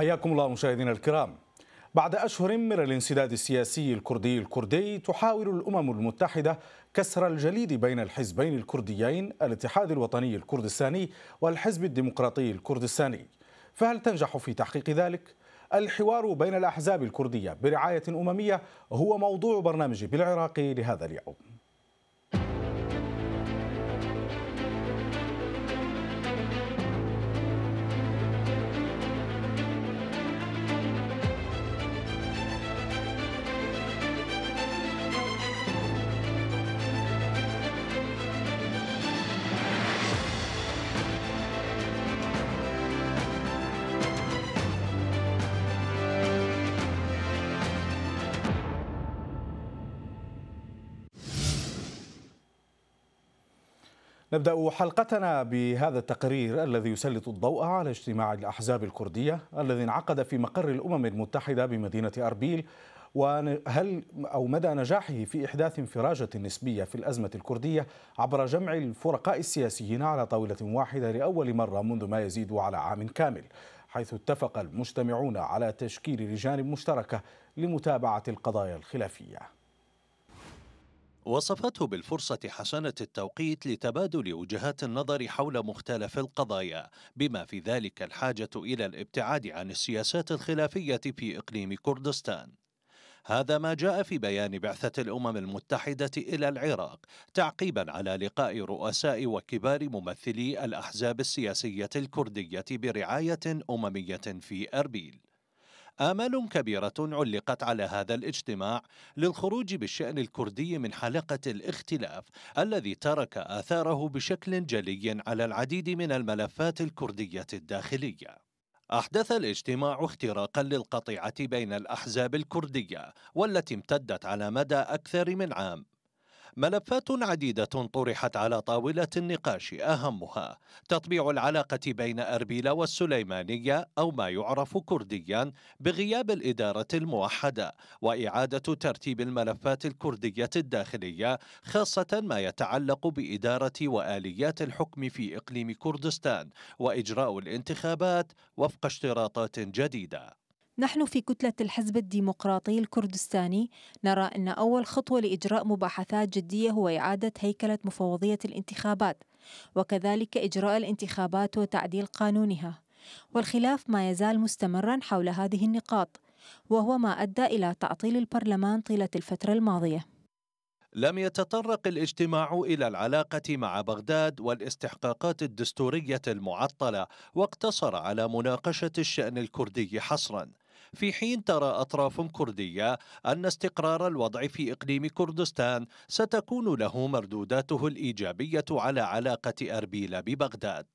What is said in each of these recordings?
حياكم الله مشاهدينا الكرام بعد أشهر من الانسداد السياسي الكردي الكردي تحاول الأمم المتحدة كسر الجليد بين الحزبين الكرديين الاتحاد الوطني الكردستاني والحزب الديمقراطي الكردستاني فهل تنجح في تحقيق ذلك؟ الحوار بين الأحزاب الكردية برعاية أممية هو موضوع برنامجي بالعراق لهذا اليوم نبدأ حلقتنا بهذا التقرير الذي يسلط الضوء على اجتماع الأحزاب الكردية الذي انعقد في مقر الأمم المتحدة بمدينة أربيل وهل أو مدى نجاحه في إحداث انفراجة نسبية في الأزمة الكردية عبر جمع الفرقاء السياسيين على طاولة واحدة لأول مرة منذ ما يزيد على عام كامل حيث اتفق المجتمعون على تشكيل لجان مشتركة لمتابعة القضايا الخلافية وصفته بالفرصة حسنة التوقيت لتبادل وجهات النظر حول مختلف القضايا، بما في ذلك الحاجة إلى الابتعاد عن السياسات الخلافية في إقليم كردستان. هذا ما جاء في بيان بعثة الأمم المتحدة إلى العراق تعقيبا على لقاء رؤساء وكبار ممثلي الأحزاب السياسية الكردية برعاية أممية في أربيل. آمال كبيرة علقت على هذا الاجتماع للخروج بالشأن الكردي من حلقة الاختلاف الذي ترك آثاره بشكل جلي على العديد من الملفات الكردية الداخلية. أحدث الاجتماع اختراقا للقطيعة بين الأحزاب الكردية والتي امتدت على مدى أكثر من عام ملفات عديدة طرحت على طاولة النقاش أهمها تطبيع العلاقة بين أربيل والسليمانية أو ما يعرف كرديا بغياب الإدارة الموحدة وإعادة ترتيب الملفات الكردية الداخلية خاصة ما يتعلق بإدارة وآليات الحكم في إقليم كردستان وإجراء الانتخابات وفق اشتراطات جديدة نحن في كتلة الحزب الديمقراطي الكردستاني نرى أن أول خطوة لإجراء مباحثات جدية هو إعادة هيكلة مفوضية الانتخابات وكذلك إجراء الانتخابات وتعديل قانونها والخلاف ما يزال مستمرا حول هذه النقاط وهو ما أدى إلى تعطيل البرلمان طيلة الفترة الماضية لم يتطرق الاجتماع الى العلاقه مع بغداد والاستحقاقات الدستوريه المعطله واقتصر على مناقشه الشان الكردي حصرا في حين ترى أطراف كردية أن استقرار الوضع في إقليم كردستان ستكون له مردوداته الإيجابية على علاقة أربيل ببغداد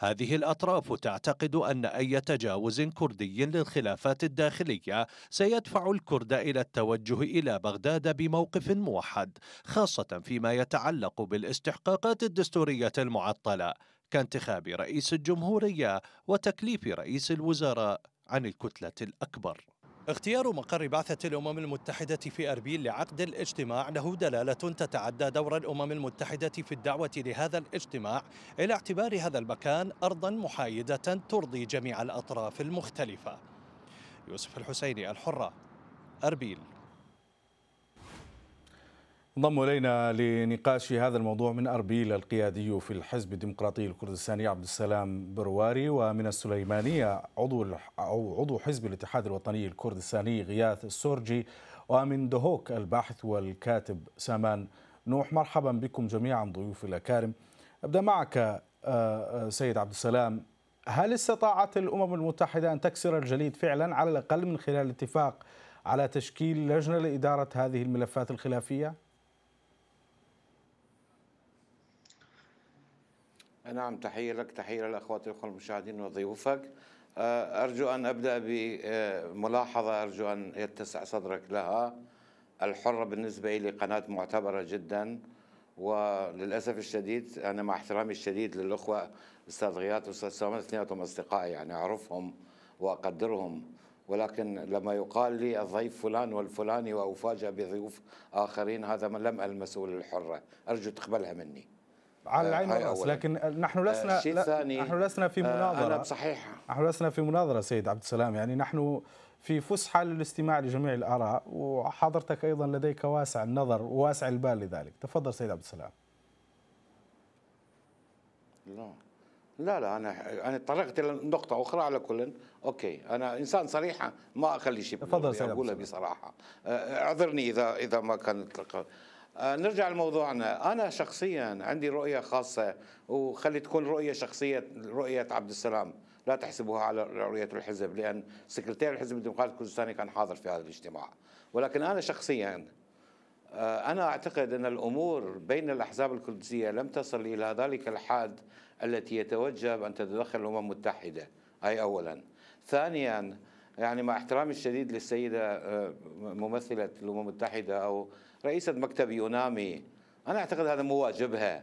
هذه الأطراف تعتقد أن أي تجاوز كردي للخلافات الداخلية سيدفع الكرد إلى التوجه إلى بغداد بموقف موحد خاصة فيما يتعلق بالاستحقاقات الدستورية المعطلة كانتخاب رئيس الجمهورية وتكليف رئيس الوزراء عن الكتلة الأكبر اختيار مقر بعثة الأمم المتحدة في أربيل لعقد الاجتماع له دلالة تتعدى دور الأمم المتحدة في الدعوة لهذا الاجتماع إلى اعتبار هذا المكان أرضا محايدة ترضي جميع الأطراف المختلفة يوسف الحسيني الحرة أربيل انضم الينا لنقاش هذا الموضوع من اربيل القيادي في الحزب الديمقراطي الكردستاني عبد السلام برواري ومن السليمانيه عضو او عضو حزب الاتحاد الوطني الكردستاني غياث السورجي ومن دهوك الباحث والكاتب سامان نوح مرحبا بكم جميعا ضيوفي الاكارم ابدا معك آه، آه، سيد عبد السلام هل استطاعت الامم المتحده ان تكسر الجليد فعلا على الاقل من خلال الاتفاق على تشكيل لجنه لاداره هذه الملفات الخلافيه؟ آه، نعم تحية لك تحية للأخوات الأخوة المشاهدين وضيوفك آه، أرجو أن أبدأ بملاحظة آه، أرجو أن يتسع صدرك لها الحرة بالنسبة لي قناة معتبرة جدا وللأسف الشديد أنا مع احترامي الشديد للأخوة أستاذ غياث وأستاذ سامر اثنيناتهم أصدقائي يعني أعرفهم وأقدرهم ولكن لما يقال لي الضيف فلان والفلاني وأفاجأ بضيوف آخرين هذا لم ألمسه للحرة أرجو تقبلها مني على آه، العين والراس لكن نحن آه، لسنا نحن لسنا في آه، مناظره انا بصحيحه نحن لسنا في مناظره سيد عبد السلام يعني نحن في فسحه للاستماع لجميع الاراء وحضرتك ايضا لديك واسع النظر وواسع البال لذلك تفضل سيد عبد السلام لا لا لا انا انا تطرقت نقطه أخرى على كل أوكي أنا إنسان صريحة ما أخلي شيء تفضل أقولها بصراحة أعذرني إذا إذا ما كانت آه، نرجع لموضوعنا انا شخصيا عندي رؤيه خاصه وخلي تكون رؤيه شخصيه رؤيه عبد السلام لا تحسبوها على رؤيه الحزب لان سكرتير الحزب الديمقراطي الكردستاني كان حاضر في هذا الاجتماع ولكن انا شخصيا آه، انا اعتقد ان الامور بين الاحزاب الكرديه لم تصل الى ذلك الحد التي يتوجب ان تتدخل الامم المتحده اي اولا ثانيا يعني مع احترامي الشديد للسيده آه، ممثله الامم المتحده او رئيسة مكتب يونامي أنا أعتقد هذا مو واجبها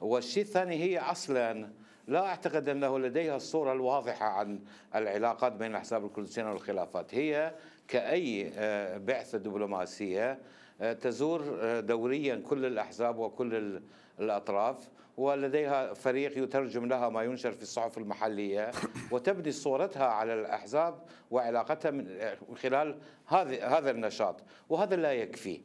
والشيء الثاني هي أصلا لا أعتقد أنه لديها الصورة الواضحة عن العلاقات بين الأحزاب الكردستانية والخلافات هي كأي آه، بعثة دبلوماسية آه، تزور آه، دوريا كل الأحزاب وكل الأطراف ولديها فريق يترجم لها ما ينشر في الصحف المحلية وتبني صورتها على الأحزاب وعلاقتها من خلال هذا النشاط وهذا لا يكفي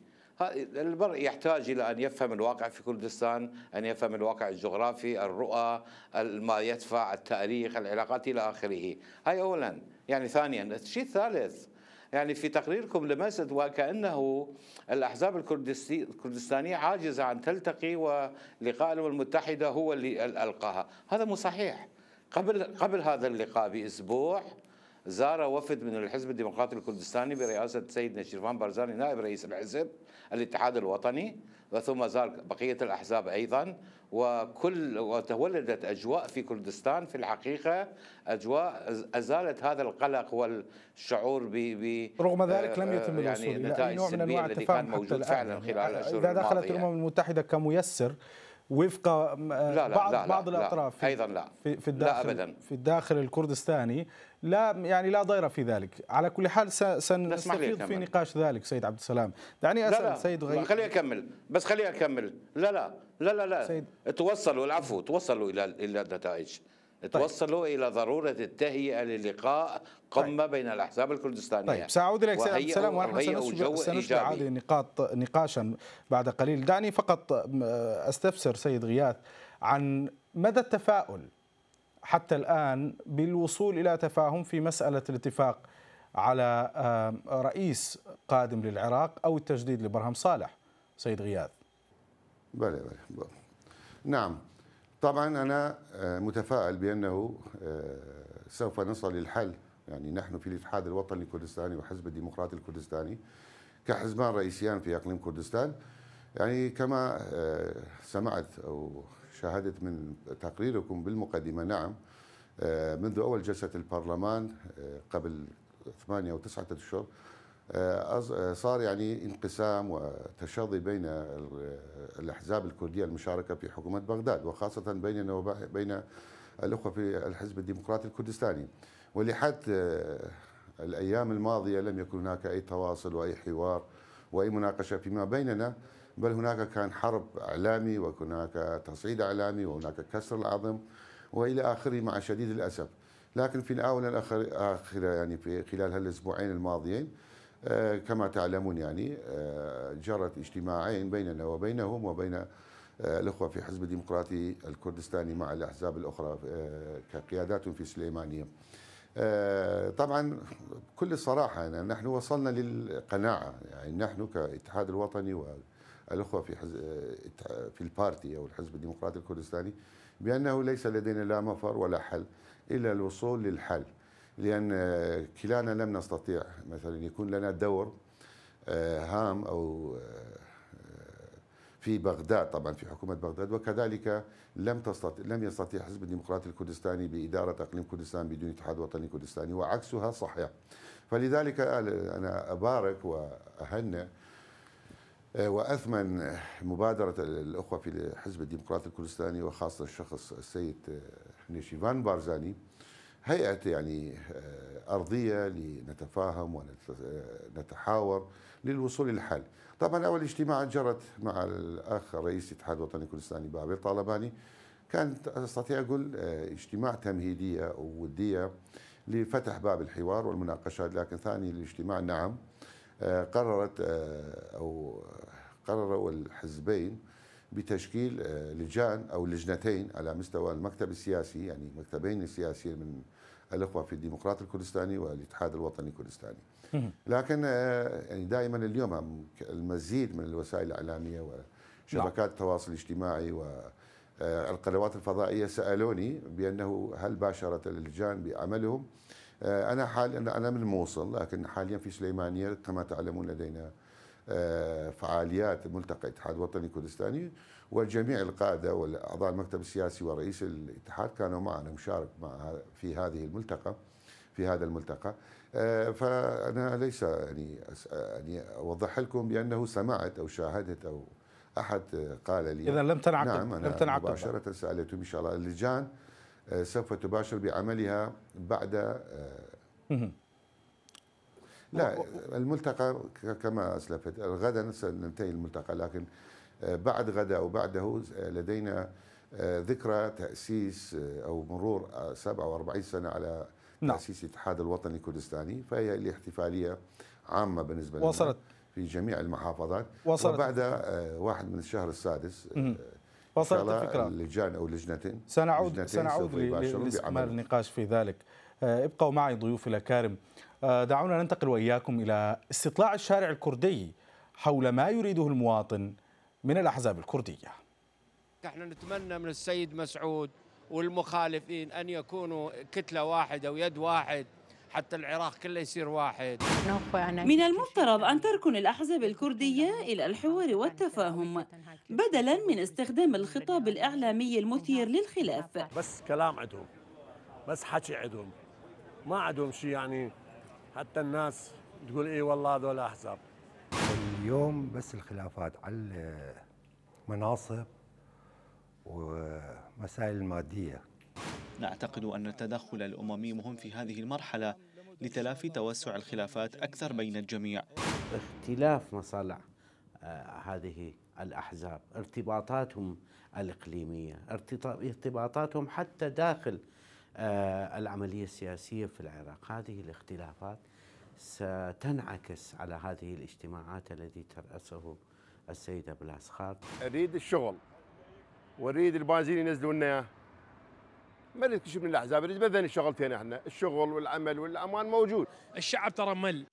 المرء يحتاج إلى أن يفهم الواقع في كردستان أن يفهم الواقع الجغرافي الرؤى ما يدفع التاريخ العلاقات إلى آخره هاي أولا يعني ثانيا الشيء الثالث يعني في تقريركم لمست وكأنه الأحزاب الكردستانية عاجزة عن تلتقي ولقاء الأمم المتحدة هو اللي ألقاها هذا مو صحيح قبل قبل هذا اللقاء بأسبوع زار وفد من الحزب الديمقراطي الكردستاني برئاسة سيدنا نشيرفان بارزاني نائب رئيس الحزب الاتحاد الوطني وثم زار بقية الأحزاب أيضا وكل وتولدت أجواء في كردستان في الحقيقة أجواء أزالت هذا القلق والشعور ب رغم آه، ذلك لم يتم يعني الوصول يعني إلى أي نوع من أنواع التفاهم حتى الآن. فعلا خلال يعني الأشهر إذا دخلت الأمم المتحدة كميسر وفق آه، لا لا بعض لا لا بعض الاطراف في ايضا لا في الداخل لا ابدا في الداخل الكردستاني لا يعني لا ضير في ذلك على كل حال سنستفيض في نقاش ذلك سيد عبد السلام دعني اسال لا لا. سيد غير خليني اكمل بس خليني اكمل لا لا لا لا لا سيد توصلوا العفو توصلوا الى الى النتائج طيب. توصلوا الى ضروره التهيئه للقاء قمه طيب. بين الاحزاب الكردستانيه طيب ساعود اليك سيد السلام ونحن سنشبع هذه النقاط نقاشا بعد قليل دعني فقط استفسر سيد غياث عن مدى التفاؤل حتى الآن بالوصول إلى تفاهم في مسألة الاتفاق على آه، رئيس قادم للعراق أو التجديد لبرهم صالح سيد غياث بلى بلى نعم طبعا أنا آه، متفائل بأنه آه، سوف نصل للحل يعني نحن في الاتحاد الوطني الكردستاني وحزب الديمقراطي الكردستاني كحزبان رئيسيان في اقليم كردستان يعني كما سمعت او شاهدت من تقريركم بالمقدمه نعم آه، منذ أول جلسة البرلمان آه، قبل ثمانية أو تسعة أشهر آه، صار يعني انقسام وتشاضي بين الأحزاب الكردية المشاركة في حكومة بغداد وخاصة بيننا وبين الأخوة في الحزب الديمقراطي الكردستاني ولحد الأيام الماضية لم يكن هناك أي تواصل وأي حوار وأي مناقشة فيما بيننا بل هناك كان حرب إعلامي وهناك تصعيد إعلامي وهناك كسر العظم والى اخره مع شديد الاسف لكن في الاونه الاخيره يعني في خلال هالاسبوعين الماضيين آه، كما تعلمون يعني آه، جرت اجتماعين بيننا وبينهم وبين آه، الاخوه في حزب الديمقراطي الكردستاني مع الاحزاب الاخرى كقيادات في سليمانيه. طبعا كل صراحه يعني نحن وصلنا للقناعه يعني نحن كاتحاد الوطني و الاخوه في حز... آه، في البارتي او الحزب الديمقراطي الكردستاني بانه ليس لدينا لا مفر ولا حل الا الوصول للحل لان آه، كلانا لم نستطيع مثلا يكون لنا دور آه، هام او في بغداد طبعا في حكومه بغداد وكذلك لم تستطيع لم يستطيع حزب الديمقراطي الكردستاني باداره اقليم كردستان بدون اتحاد وطني كردستاني وعكسها صحيح فلذلك انا ابارك واهنئ آه، واثمن مبادره الاخوه في حزب الديمقراطي الكردستاني وخاصه الشخص السيد آه، نيشيفان بارزاني هيئه يعني آه، ارضيه لنتفاهم ونتحاور للوصول للحل. طبعا اول اجتماع جرت مع الاخ رئيس الاتحاد الوطني الكردستاني بابل طالباني كانت استطيع اقول اجتماع تمهيديه ووديه لفتح باب الحوار والمناقشات لكن ثاني الاجتماع نعم آه، قررت آه، أو آه، قرروا الحزبين بتشكيل لجان أو لجنتين على مستوى المكتب السياسي يعني مكتبين سياسيين من الإخوة في الديمقراط الكردستاني والاتحاد الوطني الكردستاني لكن يعني دائما اليوم المزيد من الوسائل الإعلامية وشبكات نعم. التواصل الاجتماعي و القنوات الفضائيه سالوني بانه هل باشرت اللجان بعملهم؟ آه، انا حاليا انا من الموصل لكن حاليا في سليمانيه كما تعلمون لدينا آه، فعاليات ملتقى الاتحاد الوطني الكردستاني وجميع القاده واعضاء المكتب السياسي ورئيس الاتحاد كانوا معنا مشارك مع في هذه الملتقى في هذا الملتقى آه، فانا ليس يعني يعني اوضح لكم بانه سمعت او شاهدت او احد قال لي اذا لم تنعقد نعم لم تنعقد مباشره سالتهم ان شاء الله اللجان سوف تباشر بعملها بعد آه، لا الملتقى كما اسلفت غدا سننتهي الملتقى لكن آه، بعد غدا او بعده آه، لدينا ذكرى تاسيس او مرور 47 سنه على نعم. تاسيس الاتحاد الوطني الكردستاني فهي الاحتفاليه عامه بالنسبه لنا وصلت في جميع المحافظات وصلت وبعد واحد من الشهر السادس فصلت الفكره اللجان او لجنتين سنعود لجنتين سنعود لاستكمال النقاش في ذلك آه، ابقوا معي ضيوفي الاكارم آه، دعونا ننتقل واياكم الى استطلاع الشارع الكردي حول ما يريده المواطن من الاحزاب الكرديه نحن نتمنى من السيد مسعود والمخالفين ان يكونوا كتله واحده ويد واحد حتى العراق كله يصير واحد من المفترض أن تركن الأحزاب الكردية إلى الحوار والتفاهم بدلا من استخدام الخطاب الإعلامي المثير للخلاف بس كلام عندهم بس حكي عندهم ما عندهم شيء يعني حتى الناس تقول إيه والله هذول أحزاب اليوم بس الخلافات على المناصب ومسائل المادية نعتقد أن التدخل الأممي مهم في هذه المرحلة لتلافي توسع الخلافات أكثر بين الجميع اختلاف مصالح آه، هذه الأحزاب ارتباطاتهم الإقليمية ارتباطاتهم حتى داخل آه، العملية السياسية في العراق هذه الاختلافات ستنعكس على هذه الاجتماعات التي ترأسه السيدة بلاس خالد أريد الشغل وأريد البازين ينزلوا لنا ما نكتشف من الاحزاب اللي مثلا شغلتين احنا الشغل والعمل والامان موجود الشعب ترى مل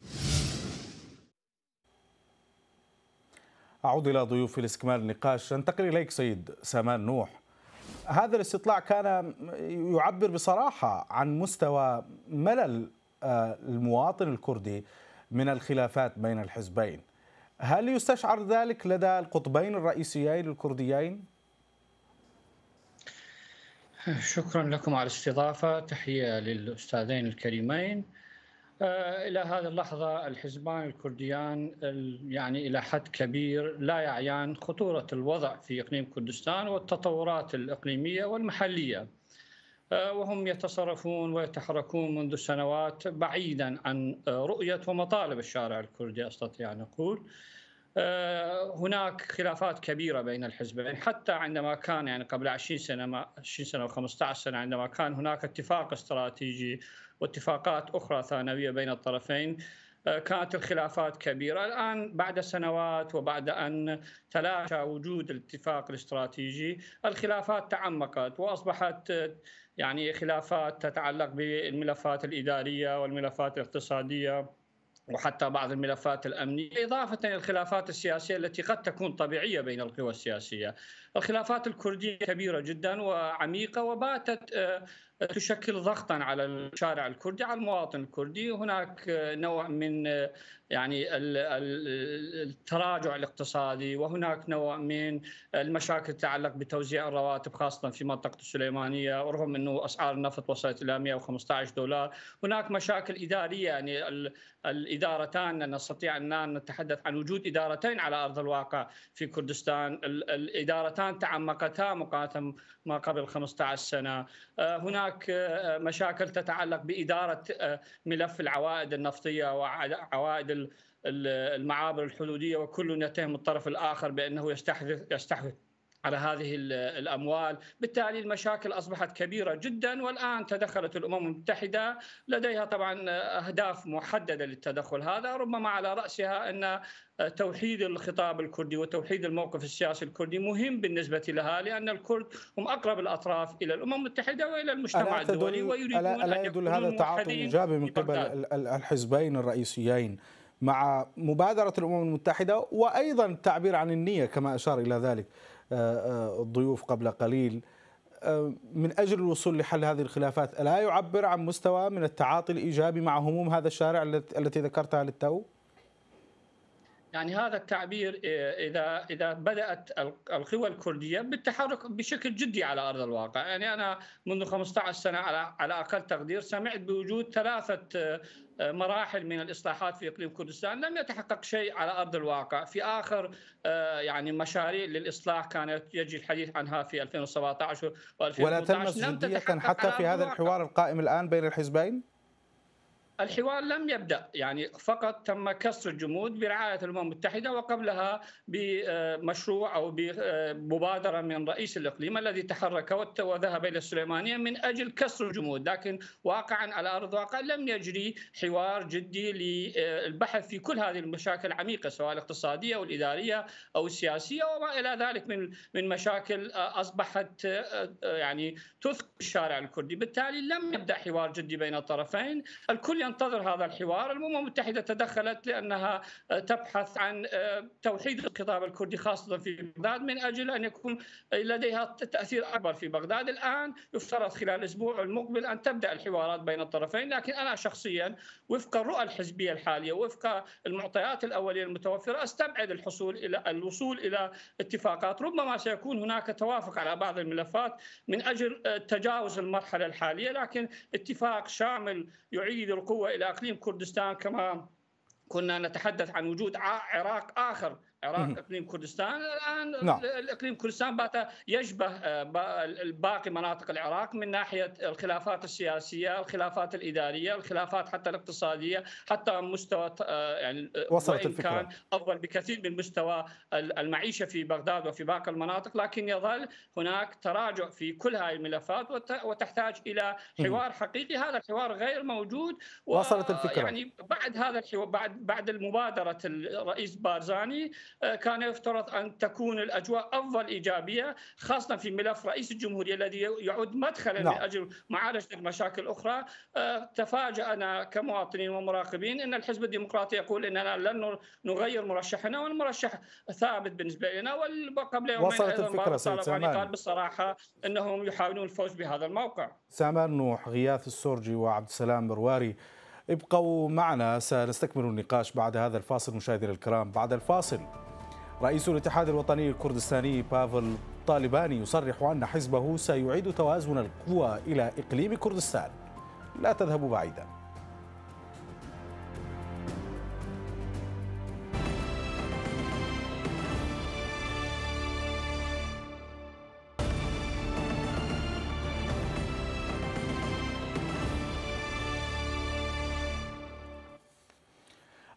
اعود الى ضيوفي الاستكمال النقاش انتقل اليك سيد سامان نوح هذا الاستطلاع كان يعبر بصراحه عن مستوى ملل آه، المواطن الكردي من الخلافات بين الحزبين هل يستشعر ذلك لدى القطبين الرئيسيين الكرديين شكرا لكم على الاستضافة تحية للأستاذين الكريمين آه، إلى هذه اللحظة الحزبان الكرديان يعني إلى حد كبير لا يعيان خطورة الوضع في إقليم كردستان والتطورات الإقليمية والمحلية آه، وهم يتصرفون ويتحركون منذ سنوات بعيدا عن آه، رؤية ومطالب الشارع الكردي أستطيع أن أقول آه، هناك خلافات كبيره بين الحزبين حتى عندما كان يعني قبل 20 سنه ما 20 سنه و 15 سنه عندما كان هناك اتفاق استراتيجي واتفاقات اخرى ثانويه بين الطرفين آه، كانت الخلافات كبيره الان بعد سنوات وبعد ان تلاشى وجود الاتفاق الاستراتيجي الخلافات تعمقت واصبحت آه، يعني خلافات تتعلق بالملفات الاداريه والملفات الاقتصاديه وحتى بعض الملفات الامنيه اضافه الى الخلافات السياسيه التي قد تكون طبيعيه بين القوى السياسيه الخلافات الكردية كبيرة جدا وعميقة وباتت آه، تشكل ضغطا على الشارع الكردي على المواطن الكردي هناك آه، نوع من آه، يعني التراجع الاقتصادي وهناك نوع من المشاكل تتعلق بتوزيع الرواتب خاصة في منطقة السليمانية رغم أنه أسعار النفط وصلت إلى 115 دولار هناك مشاكل إدارية يعني الإدارتان نستطيع أن نتحدث عن وجود إدارتين على أرض الواقع في كردستان الإدارتان الان تعمقتا مقارنه ما قبل 15 سنه آه، هناك آه، مشاكل تتعلق باداره آه، ملف العوائد النفطيه وعوائد المعابر الحدوديه وكل يتهم الطرف الاخر بانه يستحدث يستحدث على هذه الاموال، بالتالي المشاكل اصبحت كبيره جدا والان تدخلت الامم المتحده لديها طبعا اهداف محدده للتدخل هذا ربما على راسها ان توحيد الخطاب الكردي وتوحيد الموقف السياسي الكردي مهم بالنسبه لها لان الكرد هم اقرب الاطراف الى الامم المتحده والى المجتمع الدولي ويريدون ألا يدل هذا تعاطي ايجابي من قبل الحزبين الرئيسيين مع مبادره الامم المتحده وايضا التعبير عن النيه كما اشار الى ذلك آه، آه، الضيوف قبل قليل آه، من اجل الوصول لحل هذه الخلافات الا يعبر عن مستوى من التعاطي الايجابي مع هموم هذا الشارع التي ذكرتها للتو؟ يعني هذا التعبير إيه، اذا اذا بدات القوى الكرديه بالتحرك بشكل جدي على ارض الواقع، يعني انا منذ 15 سنه على على اقل تقدير سمعت بوجود ثلاثه آه، مراحل من الاصلاحات في اقليم كردستان لم يتحقق شيء على ارض الواقع، في اخر آه، يعني مشاريع للاصلاح كانت يجري الحديث عنها في 2017 و 2018 ولا تم جديه حتى في هذا الحوار القائم الان بين الحزبين؟ الحوار لم يبدا يعني فقط تم كسر الجمود برعايه الامم المتحده وقبلها بمشروع او بمبادره من رئيس الاقليم الذي تحرك وذهب الى السليمانيه من اجل كسر الجمود لكن واقعا على ارض الواقع لم يجري حوار جدي للبحث في كل هذه المشاكل العميقه سواء الاقتصاديه او الاداريه او السياسيه وما الى ذلك من من مشاكل اصبحت يعني تثقل الشارع الكردي بالتالي لم يبدا حوار جدي بين الطرفين الكل ينتظر هذا الحوار الأمم المتحدة تدخلت لأنها تبحث عن آه، توحيد الخطاب الكردي خاصة في بغداد من أجل أن يكون لديها تأثير أكبر في بغداد الآن يفترض خلال الأسبوع المقبل أن تبدأ الحوارات بين الطرفين لكن أنا شخصيا وفق الرؤى الحزبية الحالية وفق المعطيات الأولية المتوفرة أستبعد الحصول إلى الوصول إلى اتفاقات ربما سيكون هناك توافق على بعض الملفات من أجل آه، تجاوز المرحلة الحالية لكن اتفاق شامل يعيد القوة هو إلى إقليم كردستان كما كنا نتحدث عن وجود عراق آخر العراق اقليم كردستان الان نعم. الاقليم اقليم كردستان بات يشبه آه، باقي مناطق العراق من ناحيه الخلافات السياسيه، الخلافات الاداريه، الخلافات حتى الاقتصاديه، حتى مستوى آه، يعني آه، وصلت وإن الفكرة. كان افضل بكثير من مستوى المعيشه في بغداد وفي باقي المناطق، لكن يظل هناك تراجع في كل هذه الملفات وتحتاج الى حوار حقيقي، هذا الحوار غير موجود وصلت الفكره يعني بعد هذا الحوار بعد بعد مبادره الرئيس بارزاني آه، كان يفترض أن تكون الأجواء أفضل إيجابية خاصة في ملف رئيس الجمهورية الذي يعد مدخلا نعم. لاجل معالجة المشاكل الاخرى آه، تفاجأنا كمواطنين ومراقبين أن الحزب الديمقراطي يقول أننا لن نغير مرشحنا والمرشح ثابت بالنسبة لنا وقبل يومين وصلت الفكرة سيد قال بصراحه أنهم يحاولون الفوز بهذا الموقع سامان نوح غياث السرجي وعبد السلام مرواري ابقوا معنا سنستكمل النقاش بعد هذا الفاصل مشاهدينا الكرام بعد الفاصل رئيس الاتحاد الوطني الكردستاني بافل طالباني يصرح أن حزبه سيعيد توازن القوى إلى إقليم كردستان لا تذهب بعيدا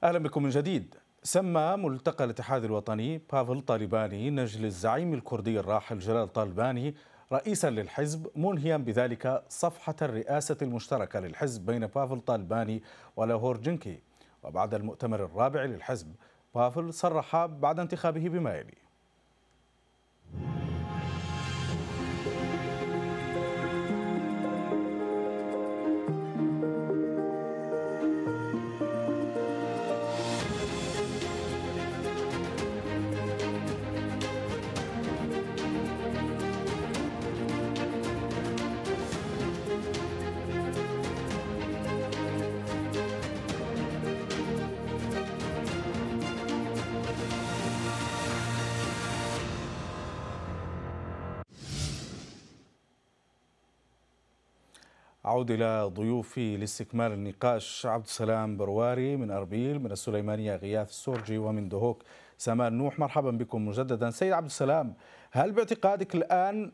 أهلا بكم من جديد سمى ملتقى الاتحاد الوطني بافل طالباني نجل الزعيم الكردي الراحل جلال طالباني رئيسا للحزب منهيا بذلك صفحة الرئاسة المشتركة للحزب بين بافل طالباني ولاهور جنكي وبعد المؤتمر الرابع للحزب بافل صرح بعد انتخابه بما يلي أعود إلى ضيوفي لاستكمال النقاش عبد السلام برواري من أربيل من السليمانية غياث السورجي ومن دهوك سمان نوح مرحبا بكم مجددا سيد عبد السلام هل باعتقادك الآن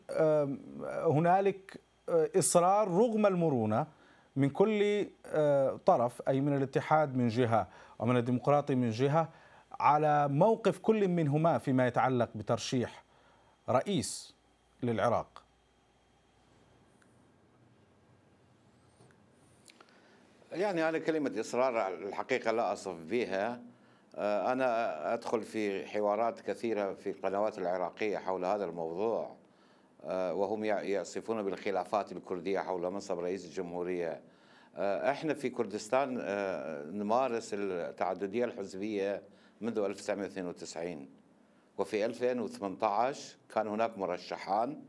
هنالك آه، إصرار رغم المرونة من كل آه، طرف أي من الاتحاد من جهة ومن الديمقراطي من جهة على موقف كل منهما فيما يتعلق بترشيح رئيس للعراق يعني أنا كلمة إصرار الحقيقة لا أصف بها آه، أنا أدخل في حوارات كثيرة في القنوات العراقية حول هذا الموضوع آه، وهم يصفون بالخلافات الكردية حول منصب رئيس الجمهورية آه، احنا في كردستان نمارس التعددية الحزبية منذ 1992 وفي 2018 كان هناك مرشحان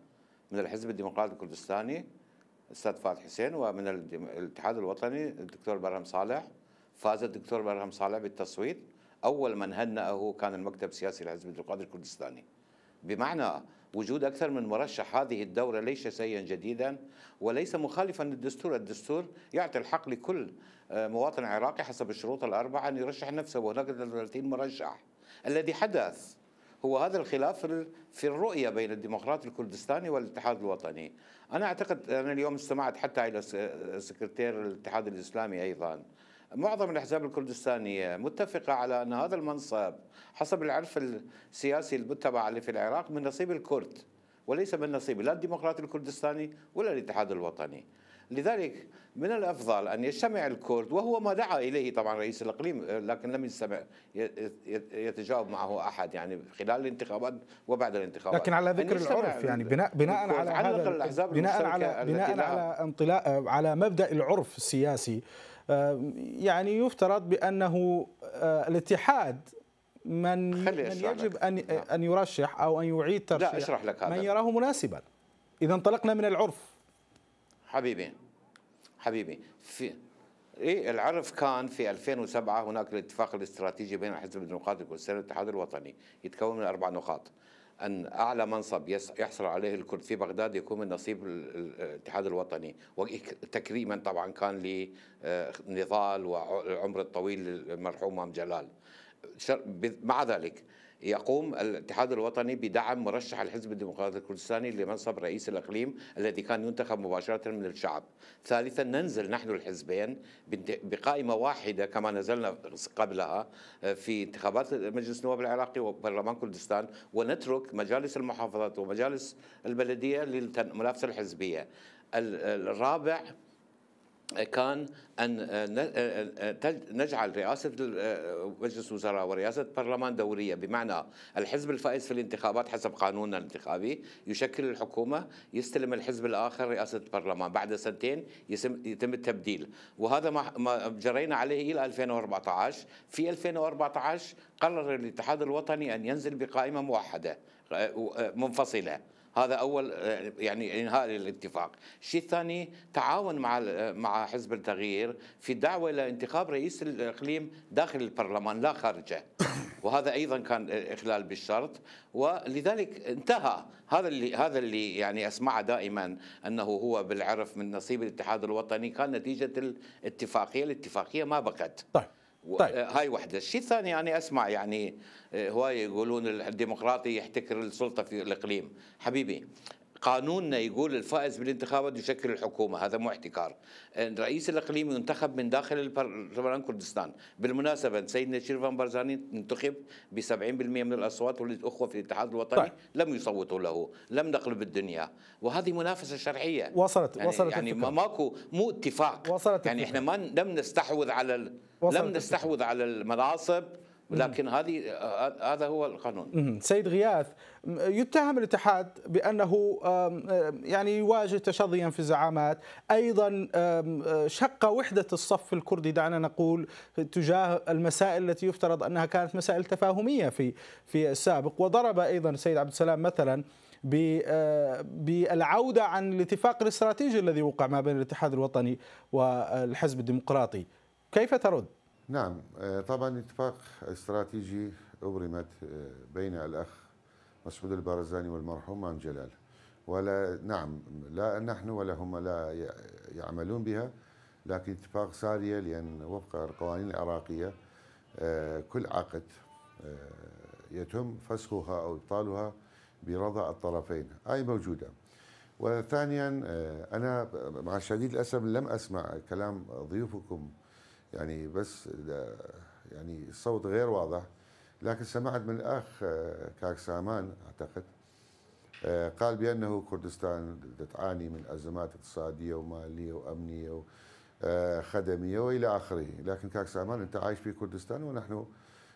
من الحزب الديمقراطي الكردستاني الاستاذ فهد حسين ومن الاتحاد الوطني الدكتور برهم صالح فاز الدكتور برهم صالح بالتصويت اول من هنأه كان المكتب السياسي لحزب القادة الكردستاني بمعنى وجود اكثر من مرشح هذه الدوره ليس شيئا جديدا وليس مخالفا للدستور، الدستور يعطي الحق لكل آه، مواطن عراقي حسب الشروط الاربعه ان يرشح نفسه وهناك 30 مرشح. الذي حدث هو هذا الخلاف في الرؤية بين الديمقراط الكردستاني والاتحاد الوطني أنا أعتقد أنا اليوم استمعت حتى إلى سكرتير الاتحاد الإسلامي أيضا معظم الاحزاب الكردستانيه متفقه على ان هذا المنصب حسب العرف السياسي المتبع اللي في العراق من نصيب الكرد وليس من نصيب لا الديمقراطي الكردستاني ولا الاتحاد الوطني. لذلك من الافضل ان يجتمع الكرد وهو ما دعا اليه طبعا رئيس الاقليم لكن لم يستمع يتجاوب معه احد يعني خلال الانتخابات وبعد الانتخابات لكن على ذكر العرف يعني بناء بناء على على الاحزاب بناء على بناء على انطلاق على مبدا العرف السياسي يعني يفترض بانه آه، الاتحاد من من يجب ان نعم. ان يرشح او ان يعيد ترشيح لا اشرح لك هذا من يراه مناسبا اذا انطلقنا من العرف حبيبي حبيبي في ايه العرف كان في 2007 هناك الاتفاق الاستراتيجي بين الحزب الديمقراطي والسنة الاتحاد الوطني يتكون من اربع نقاط ان اعلى منصب يحصل عليه الكرد في بغداد يكون من نصيب الاتحاد الوطني وتكريما طبعا كان لنضال آه، والعمر الطويل للمرحوم ام جلال مع ذلك يقوم الاتحاد الوطني بدعم مرشح الحزب الديمقراطي الكردستاني لمنصب رئيس الأقليم الذي كان ينتخب مباشرة من الشعب ثالثا ننزل نحن الحزبين بقائمة واحدة كما نزلنا قبلها آه، في انتخابات مجلس النواب العراقي وبرلمان كردستان ونترك مجالس المحافظات ومجالس البلدية للمنافسة الحزبية الرابع كان ان نجعل رئاسه آه، مجلس الوزراء ورئاسه برلمان دوريه بمعنى الحزب الفائز في الانتخابات حسب قانوننا الانتخابي يشكل الحكومه يستلم الحزب الاخر رئاسه البرلمان بعد سنتين يتم التبديل وهذا ما جرينا عليه الى 2014 في 2014 قرر الاتحاد الوطني ان ينزل بقائمه موحده آه، آه، منفصله هذا اول آه، يعني انهاء الاتفاق الشيء الثاني تعاون مع آه، مع حزب التغيير في دعوه انتخاب رئيس الاقليم داخل البرلمان لا خارجه وهذا ايضا كان آه، اخلال بالشرط ولذلك انتهى هذا اللي هذا اللي يعني اسمعه دائما انه هو بالعرف من نصيب الاتحاد الوطني كان نتيجه الاتفاقيه الاتفاقيه ما بقت طيب طيب. آه، هاي وحده الشيء الثاني يعني اسمع يعني آه، هو يقولون الديمقراطي يحتكر السلطه في الاقليم حبيبي قانوننا يقول الفائز بالانتخابات يشكل الحكومة هذا مو احتكار الرئيس آه، الإقليمي ينتخب من داخل البرلمان كردستان بالمناسبة سيدنا شيرفان بارزاني انتخب ب 70% من الأصوات والأخوة في الاتحاد الوطني طيب. لم يصوتوا له لم نقلب الدنيا وهذه منافسة شرعية وصلت يعني وصلت يعني الفكرة. ماكو مو اتفاق وصلت يعني الفكرة. احنا ما لم نستحوذ على لم نستحوذ على المناصب لكن هذه آه، هذا هو القانون سيد غياث يتهم الاتحاد بانه يعني يواجه تشظيا في الزعامات ايضا آه، شق وحده الصف الكردي دعنا نقول تجاه المسائل التي يفترض انها كانت مسائل تفاهميه في في السابق وضرب ايضا السيد عبد السلام مثلا آه، بالعوده عن الاتفاق الاستراتيجي الذي وقع ما بين الاتحاد الوطني والحزب الديمقراطي كيف ترد؟ نعم آه، طبعا اتفاق استراتيجي أبرمت آه، بين الأخ مسعود البارزاني والمرحوم مام جلال ولا نعم لا نحن ولا هم لا يعملون بها لكن اتفاق سارية لأن وفق القوانين العراقية آه، كل عقد يتم فسخها أو إبطالها برضا الطرفين أي موجودة وثانيا أنا مع شديد الأسف لم أسمع كلام ضيوفكم يعني بس يعني الصوت غير واضح لكن سمعت من الاخ آه، كاك سامان اعتقد آه، قال بانه كردستان تعاني من ازمات اقتصاديه وماليه وامنيه وخدميه آه، والى اخره، لكن كاك سامان انت عايش في كردستان ونحن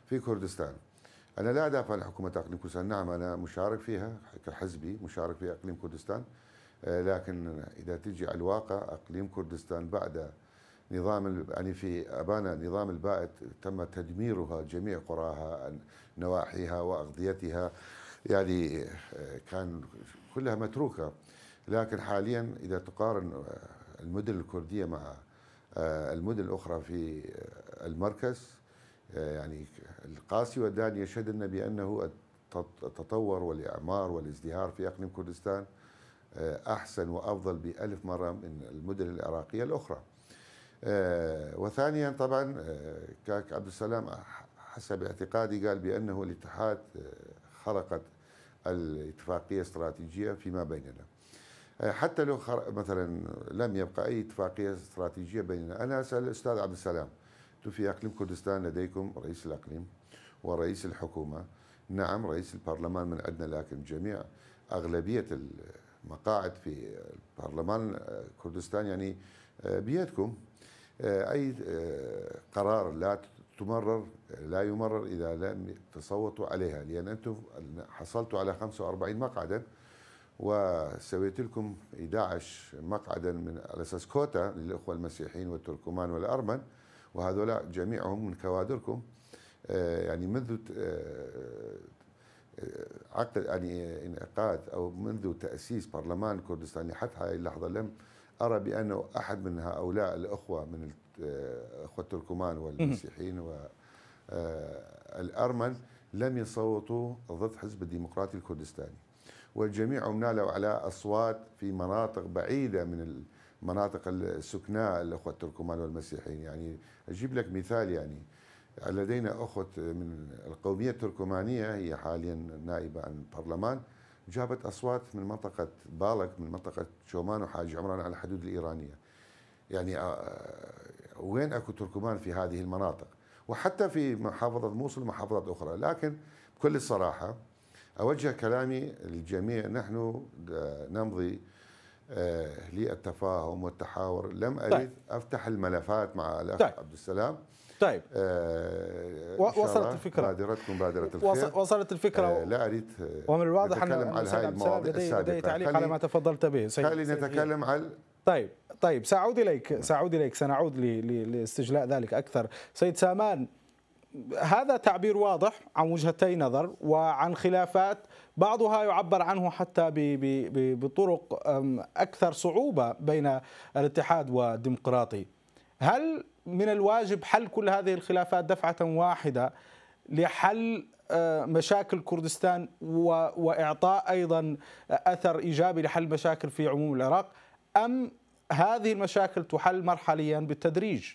في كردستان. انا لا ادافع عن حكومه اقليم كردستان، نعم انا مشارك فيها كحزبي مشارك في اقليم كردستان لكن اذا تجي على الواقع اقليم كردستان بعد نظام يعني في ابانا نظام البائد تم تدميرها جميع قراها نواحيها واغذيتها يعني آه، كان كلها متروكه لكن حاليا اذا تقارن آه، المدن الكرديه مع آه، المدن الاخرى في المركز يعني القاسي والداني يشهدن بانه التطور والاعمار والازدهار في اقليم كردستان احسن وافضل بالف مره من المدن العراقيه الاخرى. آه، وثانيا طبعا آه، كاك عبد السلام حسب اعتقادي قال بأنه الاتحاد آه، خرقت الاتفاقية الاستراتيجيه فيما بيننا حتى لو مثلا لم يبقى أي اتفاقية استراتيجية بيننا أنا أسأل الأستاذ عبد السلام أنتم في أقليم كردستان لديكم رئيس الأقليم ورئيس الحكومة نعم رئيس البرلمان من عندنا لكن جميع أغلبية المقاعد في البرلمان كردستان يعني بيدكم آه، اي آه، قرار لا تمرر لا يمرر اذا لم تصوتوا عليها لان انتم حصلتوا على 45 مقعدا وسويت لكم 11 مقعدا من على اساس كوتا للاخوه المسيحيين والتركمان والارمن وهذولا جميعهم من كوادركم آه، يعني منذ عقد يعني انعقاد او منذ تاسيس برلمان كردستان حتى هذه اللحظه لم ارى بانه احد من هؤلاء الاخوه من الاخوه آه، التركمان والمسيحيين والارمن لم يصوتوا ضد حزب الديمقراطي الكردستاني والجميع نالوا على اصوات في مناطق بعيده من المناطق السكناء الاخوه التركمان والمسيحيين يعني اجيب لك مثال يعني لدينا اخت من القوميه التركمانيه هي حاليا نائبه عن البرلمان جابت أصوات من منطقة بالك من منطقة شومان وحاج عمران على الحدود الإيرانية يعني آه، آه، وين أكو تركمان في هذه المناطق وحتى في محافظة موصل ومحافظات أخرى لكن بكل الصراحة أوجه كلامي للجميع نحن آه، نمضي للتفاهم والتحاور لم طيب. أريد أفتح الملفات مع الأخ طيب. عبد السلام طيب آه وصلت الفكره بادرتكم بادره الخير وصلت الفكره آه لا اريد آه، ومن الواضح ان على هذه المواضيع السابقه تعليق على ما تفضلت به خلينا نتكلم على طيب طيب ساعود اليك ساعود اليك سنعود لاستجلاء ذلك اكثر سيد سامان هذا تعبير واضح عن وجهتي نظر وعن خلافات بعضها يعبر عنه حتى بطرق اكثر صعوبه بين الاتحاد والديمقراطي هل من الواجب حل كل هذه الخلافات دفعة واحدة لحل آه، مشاكل كردستان وإعطاء أيضا أثر إيجابي لحل مشاكل في عموم العراق أم هذه المشاكل تحل مرحليا بالتدريج؟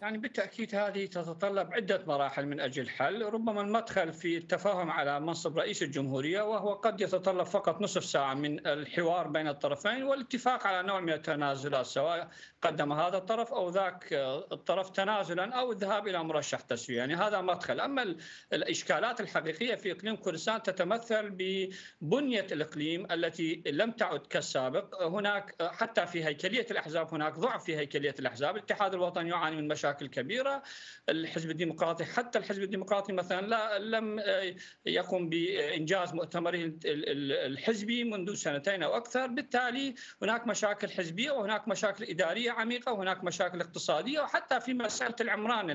يعني بالتاكيد هذه تتطلب عده مراحل من اجل الحل، ربما المدخل في التفاهم على منصب رئيس الجمهوريه وهو قد يتطلب فقط نصف ساعه من الحوار بين الطرفين والاتفاق على نوع من التنازلات سواء قدم هذا الطرف او ذاك الطرف تنازلا او الذهاب الى مرشح تسويه، يعني هذا مدخل، اما الاشكالات الحقيقيه في اقليم كردستان تتمثل ببنيه الاقليم التي لم تعد كالسابق، هناك حتى في هيكليه الاحزاب هناك ضعف في هيكليه الاحزاب، الاتحاد الوطني يعاني من مشاكل مشاكل كبيره الحزب الديمقراطي حتى الحزب الديمقراطي مثلا لا لم آه، يقم بانجاز مؤتمره الحزبي منذ سنتين او اكثر بالتالي هناك مشاكل حزبيه وهناك مشاكل اداريه عميقه وهناك مشاكل اقتصاديه وحتى في مساله العمران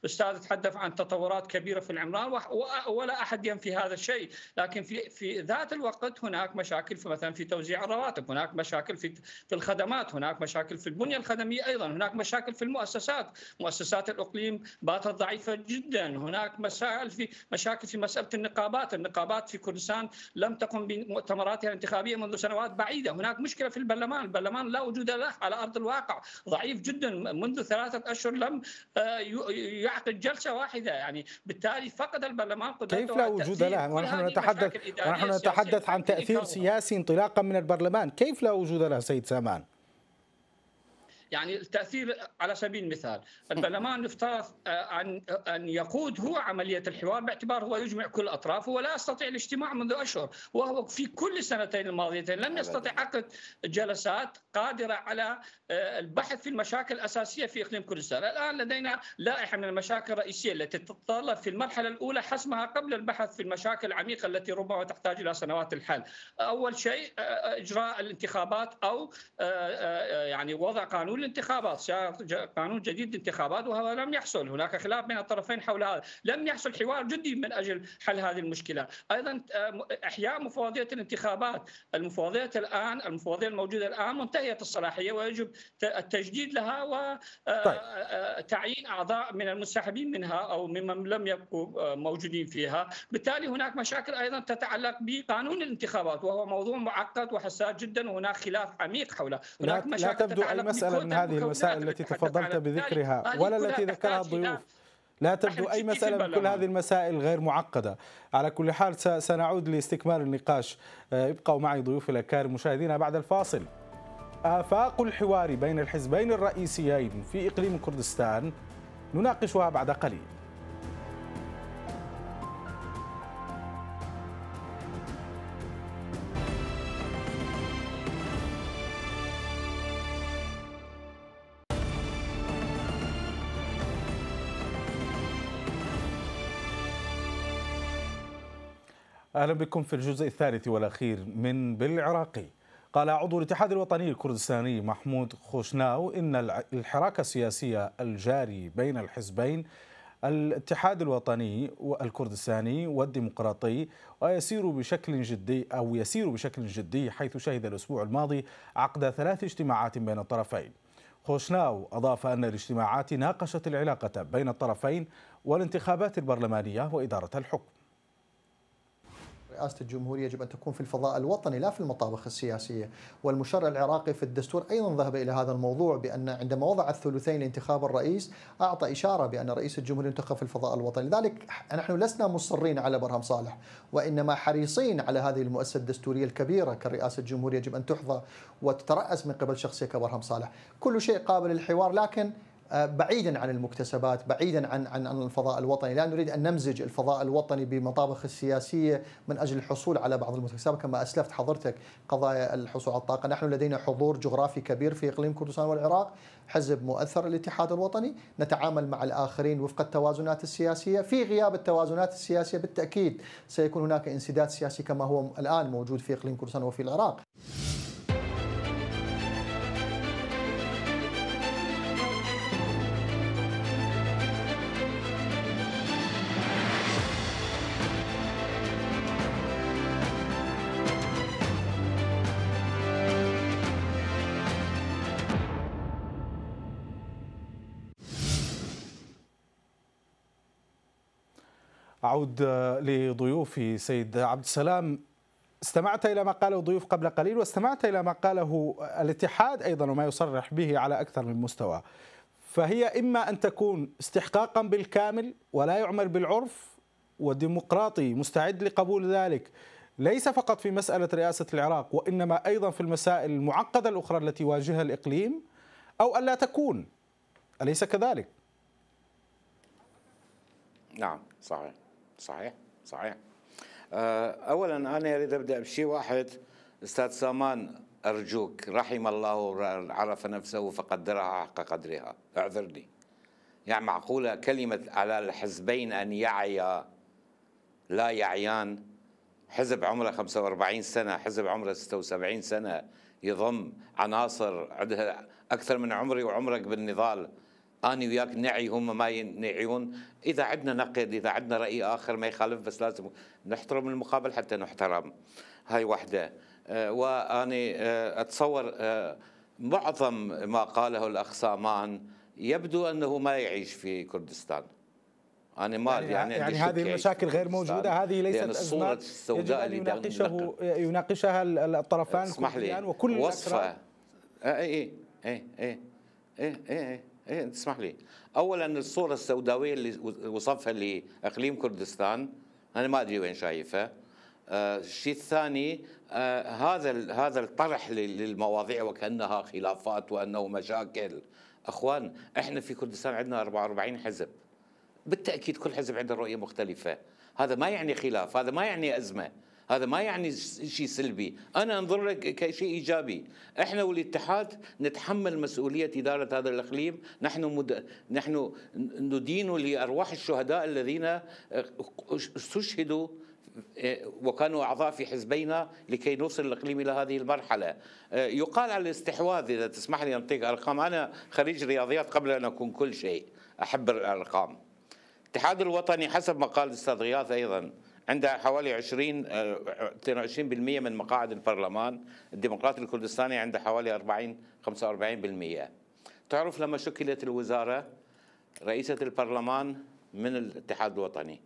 الاستاذ تحدث عن تطورات كبيره في العمران ولا احد ينفي هذا الشيء لكن في في ذات الوقت هناك مشاكل في مثلا في توزيع الرواتب هناك مشاكل في في الخدمات هناك مشاكل في البنيه الخدميه ايضا هناك مشاكل في المؤسسات مؤسسات الاقليم باتت ضعيفه جدا هناك مسائل في مشاكل في مساله النقابات النقابات في كردستان لم تقم بمؤتمراتها الانتخابيه منذ سنوات بعيده هناك مشكله في البرلمان البرلمان لا وجود له على ارض الواقع ضعيف جدا منذ ثلاثه اشهر لم آه، يعقد جلسه واحده يعني بالتالي فقد البرلمان قدرته كيف لا وجود له ونحن نتحدث ونحن نتحدث عن تاثير سياسي انطلاقا من البرلمان كيف لا وجود له سيد سامان يعني التاثير على سبيل المثال البرلمان يفترض آه، ان آه، ان يقود هو عمليه الحوار باعتبار هو يجمع كل اطرافه ولا يستطيع الاجتماع منذ اشهر وهو في كل السنتين الماضيتين لم يستطع عقد جلسات قادره على آه، البحث في المشاكل الاساسيه في اقليم كردستان الان لدينا لائحه من المشاكل الرئيسيه التي تتطلب في المرحله الاولى حسمها قبل البحث في المشاكل العميقه التي ربما تحتاج الى سنوات الحل اول شيء اجراء الانتخابات او يعني وضع قانون الانتخابات قانون جديد للانتخابات وهذا لم يحصل هناك خلاف بين الطرفين حول هذا لم يحصل حوار جدي من أجل حل هذه المشكلة أيضا آه، إحياء مفوضية الانتخابات المفوضية الآن المفوضية الموجودة الآن منتهية الصلاحية ويجب التجديد لها وتعيين آه، طيب. آه، أعضاء من المنسحبين منها أو ممن لم يبقوا موجودين فيها بالتالي هناك مشاكل أيضا تتعلق بقانون الانتخابات وهو موضوع معقد وحساس جدا وهناك خلاف عميق حوله هناك مشاكل لا تبدو تتعلق المسألة هذه المسائل التي تفضلت بذكرها ولا التي ذكرها الضيوف لا تبدو أي مسألة من كل هذه المسائل غير معقدة على كل حال سنعود لاستكمال النقاش آه، ابقوا معي ضيوفي الأكارم مشاهدينا بعد الفاصل آفاق الحوار بين الحزبين الرئيسيين في إقليم كردستان نناقشها بعد قليل أهلا بكم في الجزء الثالث والأخير من بالعراقي قال عضو الاتحاد الوطني الكردستاني محمود خوشناو إن الحراك السياسي الجاري بين الحزبين الاتحاد الوطني الكردستاني والديمقراطي ويسير بشكل جدي أو يسير بشكل جدي حيث شهد الأسبوع الماضي عقد ثلاث اجتماعات بين الطرفين خوشناو أضاف أن الاجتماعات ناقشت العلاقة بين الطرفين والانتخابات البرلمانية وإدارة الحكم رئاسة الجمهورية يجب أن تكون في الفضاء الوطني لا في المطابخ السياسية والمشرع العراقي في الدستور أيضا ذهب إلى هذا الموضوع بأن عندما وضع الثلثين لانتخاب الرئيس أعطى إشارة بأن رئيس الجمهورية ينتخب في الفضاء الوطني لذلك نحن لسنا مصرين على برهم صالح وإنما حريصين على هذه المؤسسة الدستورية الكبيرة كرئاسة الجمهورية يجب أن تحظى وتترأس من قبل شخصية كبرهم صالح كل شيء قابل للحوار لكن آه، بعيدا عن المكتسبات بعيدا عن عن الفضاء الوطني لا نريد أن نمزج الفضاء الوطني بمطابخ السياسية من أجل الحصول على بعض المكتسبات كما أسلفت حضرتك قضايا الحصول على الطاقة نحن لدينا حضور جغرافي كبير في إقليم كردستان والعراق حزب مؤثر الاتحاد الوطني نتعامل مع الآخرين وفق التوازنات السياسية في غياب التوازنات السياسية بالتأكيد سيكون هناك انسداد سياسي كما هو الآن موجود في إقليم كردستان وفي العراق أعود آه، لضيوفي سيد عبد السلام استمعت إلى ما قاله الضيوف قبل قليل واستمعت إلى ما قاله الاتحاد أيضا وما يصرح به على أكثر من مستوى فهي إما أن تكون استحقاقا بالكامل ولا يعمل بالعرف وديمقراطي مستعد لقبول ذلك ليس فقط في مسألة رئاسة العراق وإنما أيضا في المسائل المعقدة الأخرى التي يواجهها الإقليم أو ألا تكون أليس كذلك؟ نعم صحيح صحيح صحيح آه، اولا انا اريد ابدا بشيء واحد استاذ سامان ارجوك رحم الله عرف نفسه فقدرها حق قدرها اعذرني يعني معقوله كلمه على الحزبين ان يعيا لا يعيان حزب عمره 45 سنه حزب عمره 76 سنه يضم عناصر عندها اكثر من عمري وعمرك بالنضال أنا وياك نعي هم ما ينعيون إذا عندنا نقد إذا عندنا رأي آخر ما يخالف بس لازم نحترم المقابل حتى نحترم هاي واحدة آه، وأنا آه، أتصور آه، معظم ما قاله الأخ سامان يبدو أنه ما يعيش في كردستان أنا ما يعني, يعني, يعني هذه المشاكل غير موجوده هذه ليست يعني الصورة السوداء اللي يناقشه يناقشها الطرفان اسمح لي وكل وصفه إيه إيه إيه إيه إيه, إيه. ايه تسمح لي اولا الصوره السوداويه اللي وصفها لاقليم كردستان انا ما ادري وين شايفها آه الشيء الثاني آه هذا هذا الطرح للمواضيع وكانها خلافات وانه مشاكل اخوان احنا في كردستان عندنا 44 حزب بالتاكيد كل حزب عنده رؤيه مختلفه هذا ما يعني خلاف هذا ما يعني ازمه هذا ما يعني شيء سلبي أنا أنظر لك كشيء إيجابي إحنا والاتحاد نتحمل مسؤولية إدارة هذا الإقليم نحن مد... نحن ندين لأرواح الشهداء الذين آه، استشهدوا آه، وكانوا اعضاء في حزبينا لكي نوصل الاقليم الى هذه المرحله. آه، يقال على الاستحواذ اذا تسمح لي انطيك ارقام، انا خريج رياضيات قبل ان اكون كل شيء، احب الارقام. الاتحاد الوطني حسب ما قال الاستاذ غياث ايضا عندها حوالي 20 22% آه، من مقاعد البرلمان الديمقراطي الكردستاني عنده حوالي 40 45% تعرف لما شكلت الوزارة رئيسة البرلمان من الاتحاد الوطني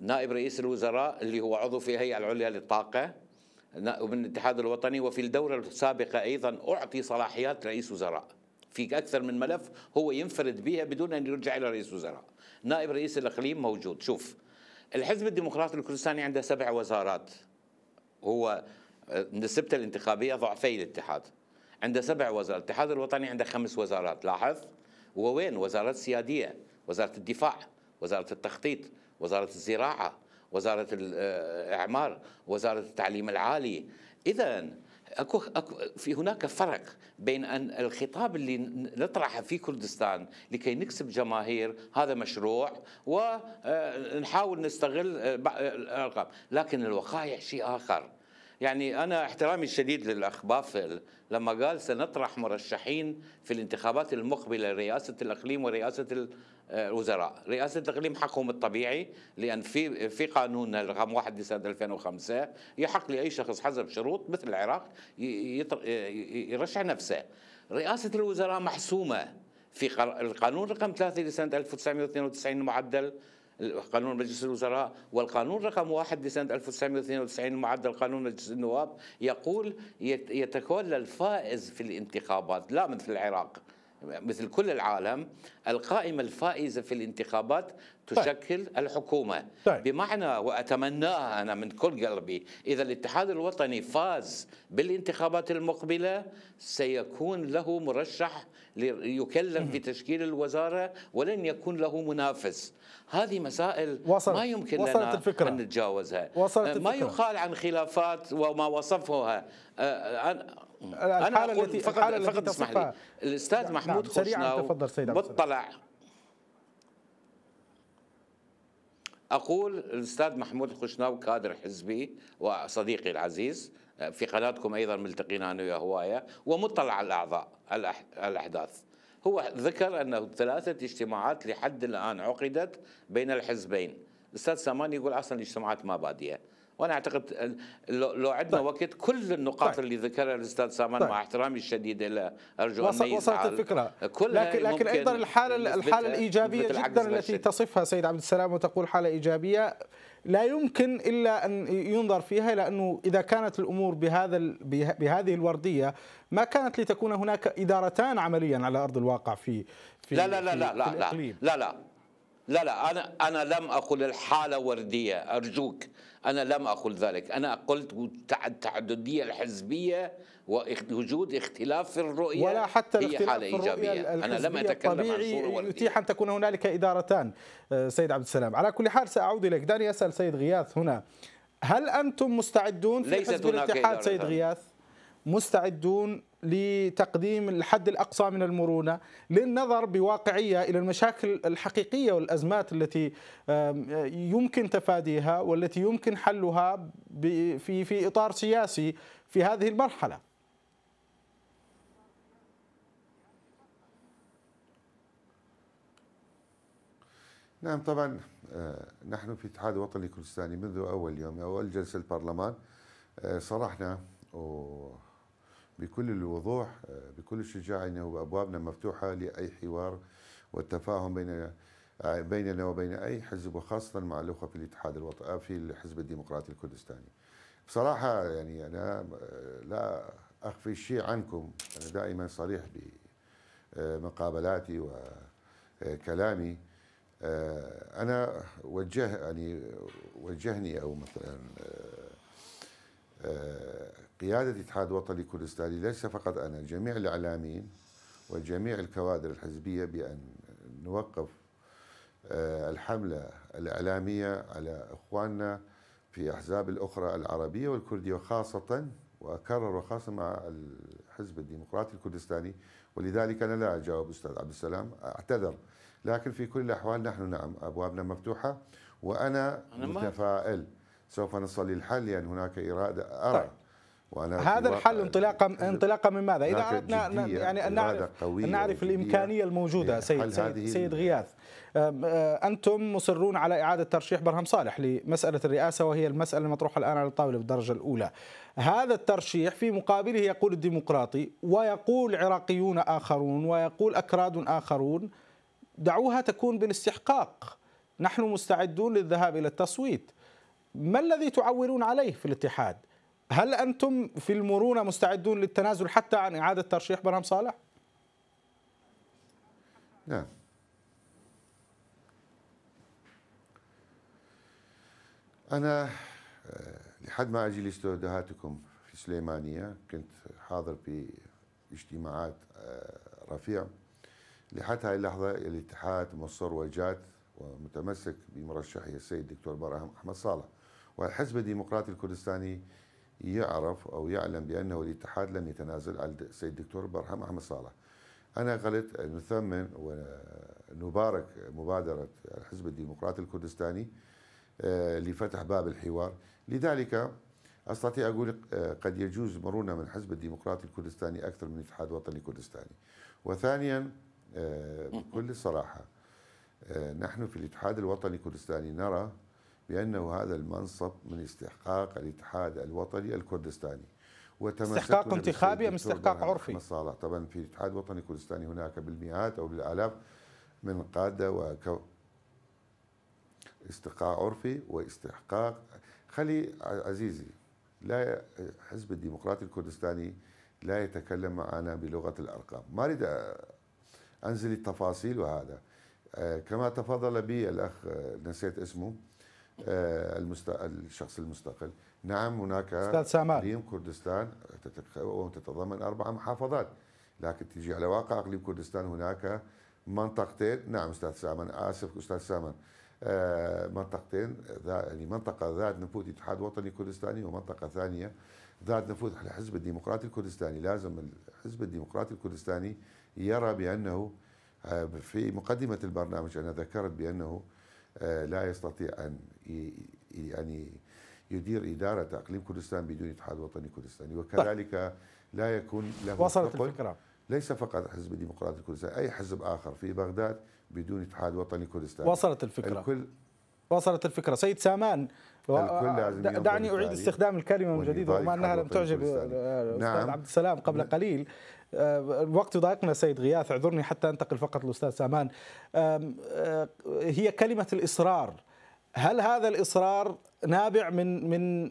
نائب رئيس الوزراء اللي هو عضو في الهيئة العليا للطاقة ومن الاتحاد الوطني وفي الدورة السابقة أيضا أعطي صلاحيات رئيس وزراء في أكثر من ملف هو ينفرد بها بدون أن يرجع إلى رئيس وزراء نائب رئيس الإقليم موجود شوف الحزب الديمقراطي الكردستاني عنده سبع وزارات هو آه، نسبته الانتخابيه ضعفي الاتحاد عنده سبع وزارات الاتحاد الوطني عنده خمس وزارات لاحظ هو وين وزارات سياديه وزاره الدفاع وزاره التخطيط وزاره الزراعه وزاره الاعمار آه، وزاره التعليم العالي اذا أكو, أكو في هناك فرق بين أن الخطاب اللي نطرحه في كردستان لكي نكسب جماهير هذا مشروع ونحاول آه، نستغل آه، آه، الأرقام لكن الوقائع شيء آخر يعني أنا احترامي الشديد للأخ بافل لما قال سنطرح مرشحين في الانتخابات المقبلة رئاسة الأقليم ورئاسة آه، الوزراء رئاسة الإقليم حقهم الطبيعي لأن في في قانون رقم 1 لسنة 2005 يحق لأي شخص حسب شروط مثل العراق آه، يرشح نفسه رئاسة الوزراء محسومة في القانون رقم 3 لسنة 1992 المعدل قانون مجلس الوزراء والقانون رقم واحد لسنة 1992 معدل قانون مجلس النواب يقول يتولى الفائز في الانتخابات لا مثل العراق مثل كل العالم القائمة الفائزة في الانتخابات طيب. تشكل طيب. الحكومة طيب. بمعنى وأتمناها أنا من كل قلبي إذا الاتحاد الوطني فاز بالانتخابات المقبلة سيكون له مرشح يكلف بتشكيل الوزارة ولن يكون له منافس هذه مسائل وصلت. ما يمكن وصلت لنا الفكرة. أن نتجاوزها وصلت ما الفكرة. يقال عن خلافات وما وصفها اقول التي فقط التي فقط اسمح لي الاستاذ نعم، محمود نعم. سريعا تفضل سيد مطلع اقول الاستاذ محمود خشناو كادر حزبي وصديقي العزيز في قناتكم ايضا ملتقينا انا وياه هوايه ومطلع على الاعضاء الاحداث هو ذكر انه ثلاثه اجتماعات لحد الان عقدت بين الحزبين الاستاذ سامان يقول اصلا الاجتماعات ما باديه وانا اعتقد لو عندنا طيب. وقت كل النقاط طيب. اللي ذكرها الاستاذ سامان طيب. مع احترامي الشديد له ارجو وصل ان وصلت الفكره لكن لكن ايضا الحاله الحاله الايجابيه جدا التي تصفها سيد عبد السلام وتقول حاله ايجابيه لا يمكن الا ان ينظر فيها لانه اذا كانت الامور بهذا بهذه الورديه ما كانت لتكون هناك ادارتان عمليا على ارض الواقع في في لا لا لا لا لا لا لا لا لا لا انا انا لم اقل الحاله ورديه ارجوك أنا لم أقل ذلك أنا قلت التعددية الحزبية ووجود اختلاف في الرؤية ولا حتى هي حالة إيجابية أنا لم أتكلم طبيعي عن صورة يتيح أن تكون هنالك إدارتان آه، سيد عبد السلام على كل حال سأعود إليك دعني أسأل سيد غياث هنا هل أنتم مستعدون في حزب الاتحاد سيد غياث مستعدون لتقديم الحد الاقصى من المرونه للنظر بواقعيه الى المشاكل الحقيقيه والازمات التي يمكن تفاديها والتي يمكن حلها في في اطار سياسي في هذه المرحله. نعم طبعا آه، نحن في الاتحاد الوطني الكردستاني منذ اول يوم اول جلسه البرلمان آه، صرحنا و بكل الوضوح آه، بكل الشجاعة أنه أبوابنا مفتوحة لأي حوار والتفاهم بين آه، بيننا وبين أي حزب وخاصة مع الأخوة في الاتحاد الوطني آه، في الحزب الديمقراطي الكردستاني بصراحة يعني أنا لا أخفي شيء عنكم أنا دائما صريح بمقابلاتي وكلامي أنا وجه يعني وجهني أو مثلا قيادة اتحاد وطني كردستاني ليس فقط أنا جميع الإعلاميين وجميع الكوادر الحزبية بأن نوقف آه، الحملة الإعلامية على إخواننا في أحزاب الأخرى العربية والكردية وخاصة وأكرر وخاصة مع الحزب الديمقراطي الكردستاني ولذلك أنا لا أجاوب أستاذ عبد السلام أعتذر لكن في كل الأحوال نحن نعم أبوابنا مفتوحة وأنا متفائل سوف نصل للحل لأن هناك إرادة أرى طيب. هذا الحل انطلاقا انطلاقا من ماذا؟ اذا اردنا يعني ان نعرف ان نعرف الامكانيه الموجوده يعني سيد سيد, سيد غياث انتم مصرون على اعاده ترشيح برهم صالح لمساله الرئاسه وهي المساله المطروحه الان على الطاوله بالدرجه الاولى. هذا الترشيح في مقابله يقول الديمقراطي ويقول عراقيون اخرون ويقول اكراد اخرون دعوها تكون بالاستحقاق. نحن مستعدون للذهاب الى التصويت. ما الذي تعولون عليه في الاتحاد؟ هل أنتم في المرونة مستعدون للتنازل حتى عن إعادة ترشيح برهم صالح؟ نعم أنا آه، لحد ما أجي لاستودعاتكم في سليمانية كنت حاضر في اجتماعات آه، رفيع لحد هاي اللحظة الاتحاد مصر وجات ومتمسك بمرشحي السيد الدكتور براهم أحمد صالح والحزب الديمقراطي الكردستاني يعرف او يعلم بانه الاتحاد لم يتنازل عن السيد الدكتور برهم احمد صالح. انا قلت نثمن ونبارك مبادره الحزب الديمقراطي الكردستاني آه، لفتح باب الحوار، لذلك استطيع اقول آه، قد يجوز مرونه من الحزب الديمقراطي الكردستاني اكثر من الاتحاد الوطني الكردستاني. وثانيا آه، بكل صراحه نحن في الاتحاد الوطني الكردستاني نرى بأنه هذا المنصب من استحقاق الاتحاد الوطني الكردستاني استحقاق انتخابي ام استحقاق عرفي؟ مصالح طبعا في الاتحاد الوطني الكردستاني هناك بالمئات او بالالاف من قاده و استحقاق عرفي واستحقاق خلي عزيزي لا حزب الديمقراطي الكردستاني لا يتكلم معنا بلغه الارقام، ما اريد انزل التفاصيل وهذا آه، كما تفضل بي الاخ آه، نسيت اسمه آه، الشخص المستقل نعم هناك استاذ اقليم كردستان تتضمن اربع محافظات لكن تجي على واقع اقليم كردستان هناك منطقتين نعم استاذ سامان اسف استاذ سامان آه، منطقتين يعني منطقه ذات نفوذ اتحاد وطني كردستاني ومنطقه ثانيه ذات نفوذ الحزب الديمقراطي الكردستاني لازم الحزب الديمقراطي الكردستاني يرى بانه آه، في مقدمه البرنامج انا ذكرت بانه آه، لا يستطيع ان يعني يدير اداره اقليم كردستان بدون اتحاد وطني كردستاني طيب. وكذلك لا يكون له وصلت الفكره ليس فقط حزب الديمقراطي الكردستاني اي حزب اخر في بغداد بدون اتحاد وطني كردستاني وصلت الفكره الكل وصلت الفكره سيد سامان دعني اعيد استخدام الكلمه من جديد رغم انها لم تعجب الاستاذ نعم. عبد السلام قبل نعم. قليل الوقت آه، يضايقنا سيد غياث اعذرني حتى انتقل فقط للاستاذ سامان آه، هي كلمه الاصرار هل هذا الاصرار نابع من من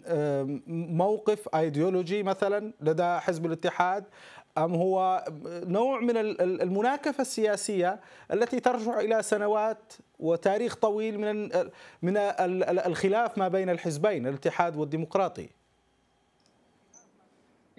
موقف ايديولوجي مثلا لدى حزب الاتحاد ام هو نوع من المناكفه السياسيه التي ترجع الى سنوات وتاريخ طويل من من الخلاف ما بين الحزبين الاتحاد والديمقراطي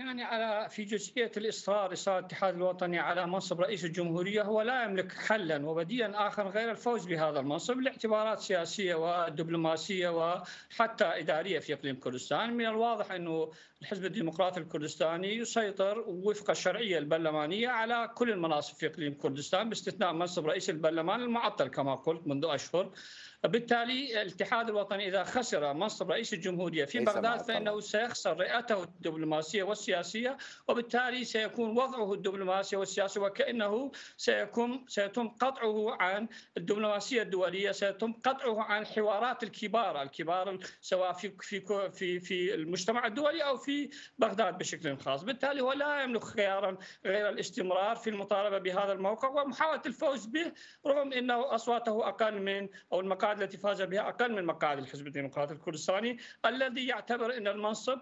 يعني على في جزئيه الاصرار اصرار الاتحاد الوطني على منصب رئيس الجمهوريه هو لا يملك حلا وبديلا اخر غير الفوز بهذا المنصب لاعتبارات سياسيه ودبلوماسيه وحتى اداريه في اقليم كردستان، من الواضح انه الحزب الديمقراطي الكردستاني يسيطر وفق الشرعيه البرلمانيه على كل المناصب في اقليم كردستان باستثناء منصب رئيس البرلمان المعطل كما قلت منذ اشهر. بالتالي الاتحاد الوطني إذا خسر منصب رئيس الجمهورية في إيه، بغداد فإنه سيخسر رئته الدبلوماسية والسياسية وبالتالي سيكون وضعه الدبلوماسي والسياسي وكأنه سيكون سيتم قطعه عن الدبلوماسية الدولية سيتم قطعه عن حوارات الكبار الكبار سواء في في في في المجتمع الدولي أو في بغداد بشكل خاص بالتالي هو لا يملك خيارا غير الاستمرار في المطالبة بهذا الموقع ومحاولة الفوز به رغم أنه أصواته أقل من أو المقاعد التي فاز بها اقل من مقاعد الحزب الديمقراطي الكردستاني الذي يعتبر ان المنصب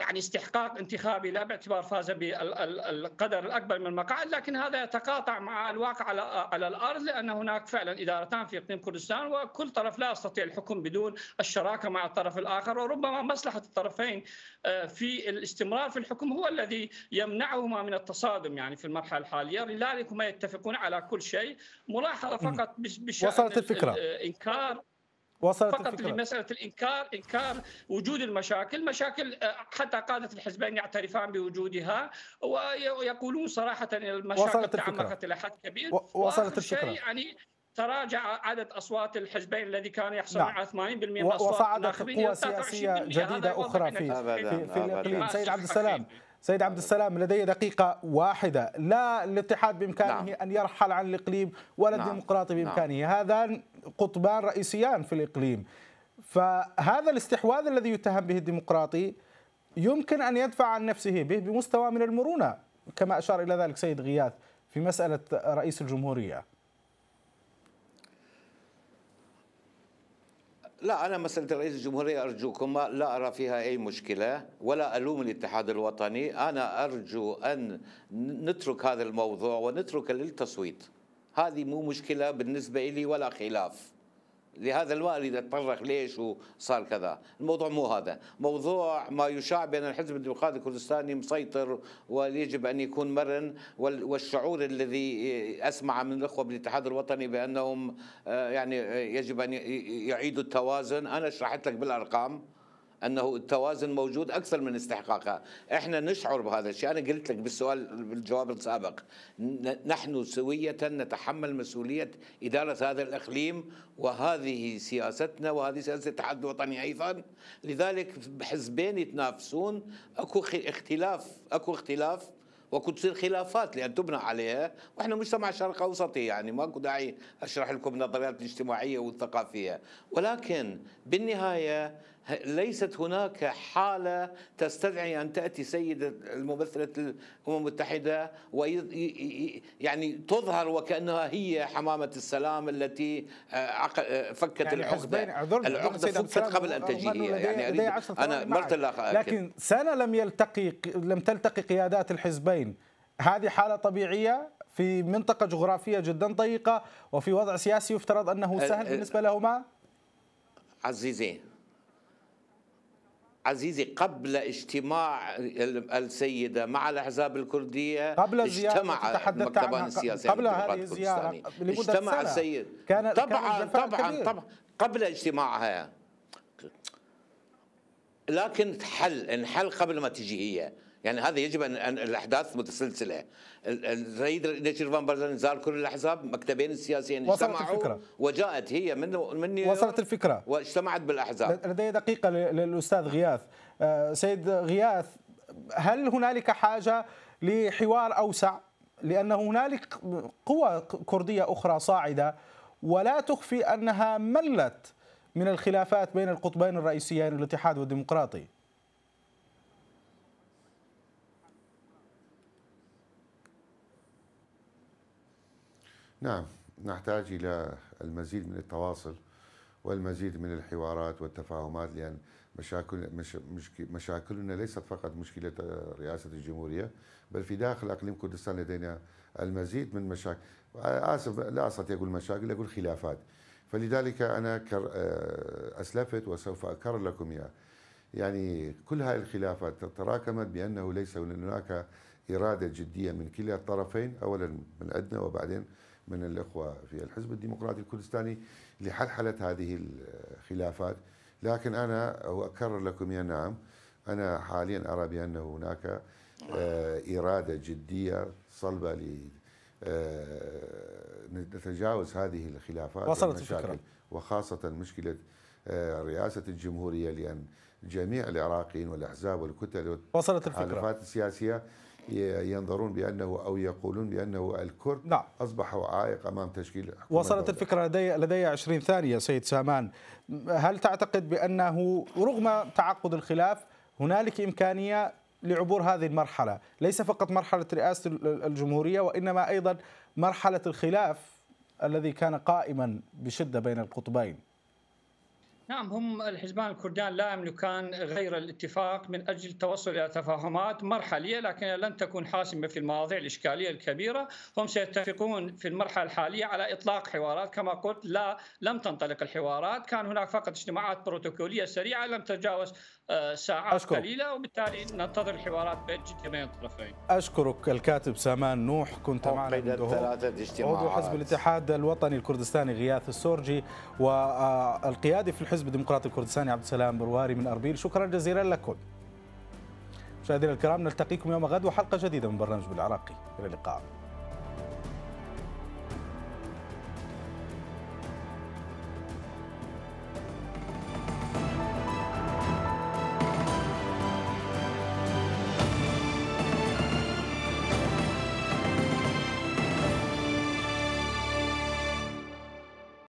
يعني استحقاق انتخابي لا باعتبار فاز بالقدر الاكبر من المقاعد لكن هذا يتقاطع مع الواقع على على الارض لان هناك فعلا ادارتان في اقليم كردستان وكل طرف لا يستطيع الحكم بدون الشراكه مع الطرف الاخر وربما مصلحه الطرفين آه، في الاستمرار في الحكم هو الذي يمنعهما من التصادم يعني في المرحله الحاليه لذلك هما يتفقون على كل شيء ملاحظه فقط بشان وصلت الفكره آه، انكار وصلت فقط الفكرة. لمساله الانكار انكار وجود المشاكل مشاكل آه، حتى قاده الحزبين يعترفان بوجودها ويقولون صراحه المشاكل تعمقت الى حد كبير وصلت الفكره يعني تراجع عدد اصوات الحزبين الذي كان يحصل نعم. على 80% من اصوات وصعدت قوى سياسيه جديده اخرى في, في, في, في الاقليم سيد عبد السلام سيد عبد السلام لدي دقيقة واحدة لا الاتحاد بإمكانه نعم. أن يرحل عن الإقليم ولا نعم. الديمقراطي نعم. بإمكانه نعم. هذان قطبان رئيسيان في الإقليم فهذا الاستحواذ الذي يتهم به الديمقراطي يمكن أن يدفع عن نفسه به بمستوى من المرونة كما أشار إلى ذلك سيد غياث في مسألة رئيس الجمهورية لا أنا مسألة رئيس الجمهورية أرجوكم لا أرى فيها أي مشكلة ولا ألوم الاتحاد الوطني أنا أرجو أن نترك هذا الموضوع ونترك للتصويت هذه مو مشكلة بالنسبة لي ولا خلاف لهذا الوالد تطرق ليش وصار كذا الموضوع مو هذا موضوع ما يشاع بأن الحزب الديمقراطي الكردستاني مسيطر ويجب أن يكون مرن والشعور الذي أسمع من الأخوة بالاتحاد الوطني بأنهم آه، يعني آه، يجب أن يعيدوا التوازن أنا شرحت لك بالأرقام انه التوازن موجود اكثر من استحقاقها، احنا نشعر بهذا الشيء، انا قلت لك بالسؤال بالجواب السابق نحن سويه نتحمل مسؤوليه اداره هذا الاقليم وهذه سياستنا وهذه سياسه الاتحاد الوطني ايضا، لذلك حزبين يتنافسون اكو اختلاف اكو اختلاف وكنت تصير خلافات لان تبنى عليها واحنا مجتمع شرق اوسطي يعني ماكو داعي اشرح لكم النظريات الاجتماعيه والثقافيه ولكن بالنهايه ليست هناك حالة تستدعي أن تأتي سيدة الممثلة الأمم المتحدة ويعني تظهر وكأنها هي حمامة السلام التي آه، آه، فكت يعني العقدة العقدة فكت قبل أن تجيء يعني أنا مرة لكن سنة لم يلتقي لم تلتقي قيادات الحزبين هذه حالة طبيعية في منطقة جغرافية جدا ضيقة وفي وضع سياسي يفترض أنه سهل بالنسبة لهما عزيزي عزيزي قبل اجتماع السيدة مع الأحزاب الكردية قبل اجتمع المكتبان السياسي قبل هذه الزيارة اجتمع السيد كان طبعا طبعا طبعا قبل اجتماعها لكن تحل انحل قبل ما تجي هي يعني هذا يجب ان الاحداث متسلسله الرئيس نيتشر فان برزن زار كل الاحزاب مكتبين السياسيين وصلت الفكره وجاءت هي من من وصلت الفكره واجتمعت بالاحزاب لدي دقيقه للاستاذ غياث آه، سيد غياث هل هنالك حاجه لحوار اوسع لان هنالك قوى كرديه اخرى صاعده ولا تخفي انها ملت من الخلافات بين القطبين الرئيسيين الاتحاد والديمقراطي نعم نحتاج إلى المزيد من التواصل والمزيد من الحوارات والتفاهمات لأن مشاكل مش مشاكلنا ليست فقط مشكلة رئاسة الجمهورية بل في داخل أقليم كردستان لدينا المزيد من مشاكل آسف لا أستطيع أقول مشاكل أقول خلافات فلذلك أنا آه، أسلفت وسوف أكرر لكم إياها يعني كل هذه الخلافات تراكمت بأنه ليس هناك إرادة جدية من كلا الطرفين أولا من عندنا وبعدين من الإخوة في الحزب الديمقراطي الكردستاني لحلحلة هذه الخلافات لكن أنا أكرر لكم يا نعم أنا حاليا أرى بأن هناك آه، إرادة جدية صلبة آه، نتجاوز هذه الخلافات وصلت الفكرة وخاصة مشكلة آه، رئاسة الجمهورية لأن جميع العراقيين والأحزاب والكتل وصلت الفكرة السياسية ينظرون بانه او يقولون بانه الكرد نعم. اصبح عائق امام تشكيل وصلت الدولة. الفكره لدي لدي 20 ثانيه سيد سامان هل تعتقد بانه رغم تعقد الخلاف هنالك امكانيه لعبور هذه المرحله ليس فقط مرحله رئاسه الجمهوريه وانما ايضا مرحله الخلاف الذي كان قائما بشده بين القطبين نعم هم الحزبان الكردان لا يملكان غير الاتفاق من اجل التوصل الى تفاهمات مرحليه لكن لن تكون حاسمه في المواضيع الاشكاليه الكبيره، هم سيتفقون في المرحله الحاليه على اطلاق حوارات كما قلت لا لم تنطلق الحوارات، كان هناك فقط اجتماعات بروتوكوليه سريعه لم تتجاوز آه، ساعات أشكرك. قليله وبالتالي ننتظر الحوارات بين جميع الطرفين. اشكرك الكاتب سامان نوح كنت معنا عضو حزب الاتحاد الوطني الكردستاني غياث السورجي والقيادي في الحزب الديمقراطي الكردستاني عبد السلام برواري من اربيل شكرا جزيلا لكم. مشاهدينا الكرام نلتقيكم يوم غد وحلقه جديده من برنامج بالعراقي الى اللقاء.